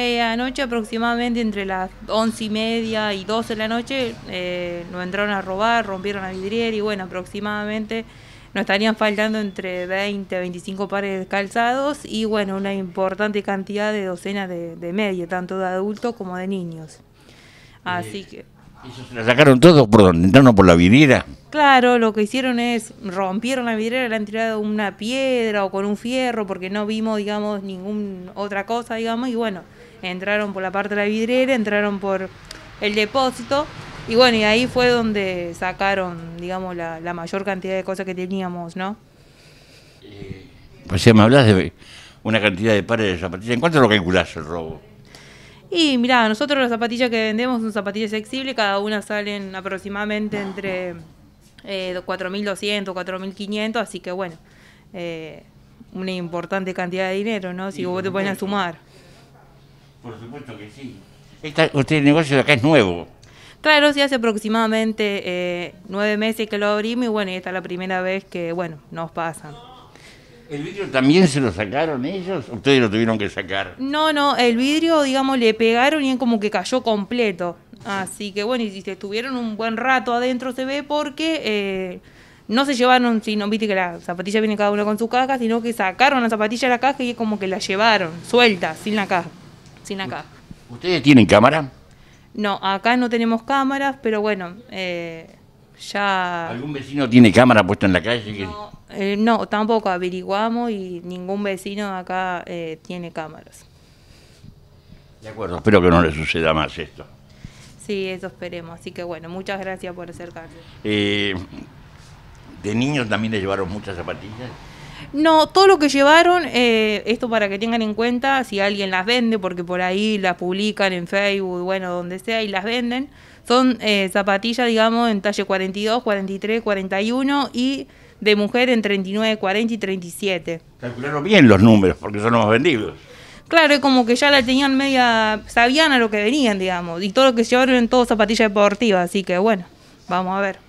Eh, anoche aproximadamente entre las once y media y 12 de la noche eh, nos entraron a robar, rompieron la vidriera y bueno, aproximadamente nos estarían faltando entre 20 a 25 pares de calzados y bueno, una importante cantidad de docenas de, de media, tanto de adultos como de niños. Eh, Así que... ¿La sacaron todos por donde entraron por la vidriera? Claro, lo que hicieron es rompieron la vidriera, le han tirado una piedra o con un fierro porque no vimos, digamos, ninguna otra cosa, digamos, y bueno, entraron por la parte de la vidriera, entraron por el depósito. Y bueno, y ahí fue donde sacaron, digamos, la, mayor cantidad de cosas que teníamos, ¿no? Pues si me hablas de una cantidad de pares de zapatillas, ¿en cuánto lo calculás el robo? Y mira nosotros las zapatillas que vendemos son zapatillas flexibles, cada una salen aproximadamente entre eh, 4.200, 4.500, así que bueno, eh, una importante cantidad de dinero, ¿no? Si vos te pones a sumar. Por supuesto que sí. Esta, usted, el negocio de acá es nuevo. Claro, sí, hace aproximadamente eh, nueve meses que lo abrimos y bueno, esta es la primera vez que, bueno, nos pasa. ¿El vidrio también se lo sacaron ellos? ¿O ¿Ustedes lo tuvieron que sacar? No, no, el vidrio, digamos, le pegaron y es como que cayó completo. Así que bueno, y si estuvieron un buen rato adentro se ve porque eh, no se llevaron, sino, viste que la zapatilla viene cada uno con su caja, sino que sacaron la zapatilla de la caja y es como que la llevaron suelta, sin la caja acá. ¿Ustedes tienen cámara? No, acá no tenemos cámaras, pero bueno, eh, ya... ¿Algún vecino tiene cámara puesta en la calle? No, eh, tampoco averiguamos y ningún vecino acá eh, tiene cámaras. De acuerdo, espero que no le suceda más esto. Sí, eso esperemos. Así que bueno, muchas gracias por acercarse. ¿De niños también le llevaron muchas zapatillas? No, todo lo que llevaron, eh, esto para que tengan en cuenta, si alguien las vende, porque por ahí las publican en Facebook, bueno, donde sea, y las venden, son eh, zapatillas, digamos, en talle 42, 43, 41 y de mujer en 39, 40 y 37. Calcularon bien los números, porque son los más vendidos. Claro, es como que ya la tenían media, sabían a lo que venían, digamos, y todo lo que llevaron en todo zapatilla deportiva, así que bueno, vamos a ver.